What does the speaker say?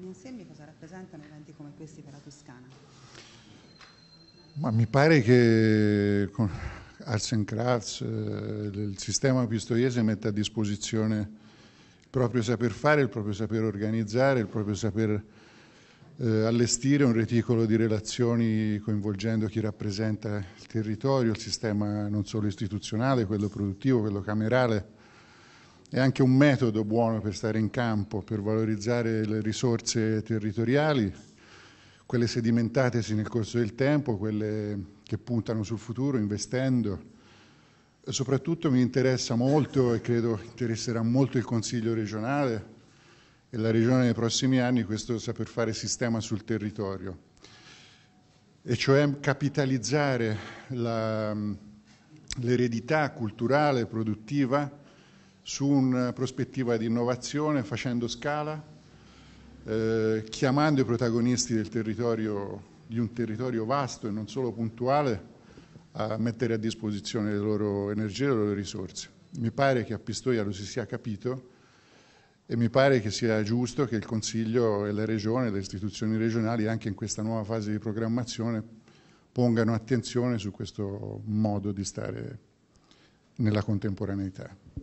Giovanni Insemmi cosa rappresentano eventi come questi per la Toscana? Ma mi pare che con Arts and Crafts, eh, il sistema pistoiese mette a disposizione il proprio saper fare, il proprio saper organizzare, il proprio saper eh, allestire un reticolo di relazioni coinvolgendo chi rappresenta il territorio, il sistema non solo istituzionale, quello produttivo, quello camerale, è anche un metodo buono per stare in campo, per valorizzare le risorse territoriali, quelle sedimentatesi nel corso del tempo, quelle che puntano sul futuro investendo. E soprattutto mi interessa molto e credo interesserà molto il Consiglio regionale e la Regione nei prossimi anni questo saper fare sistema sul territorio, e cioè capitalizzare l'eredità culturale, produttiva, su una eh, prospettiva di innovazione, facendo scala, eh, chiamando i protagonisti del territorio, di un territorio vasto e non solo puntuale, a mettere a disposizione le loro energie e le loro risorse. Mi pare che a Pistoia lo si sia capito e mi pare che sia giusto che il Consiglio e la Regione, le istituzioni regionali, anche in questa nuova fase di programmazione, pongano attenzione su questo modo di stare nella contemporaneità.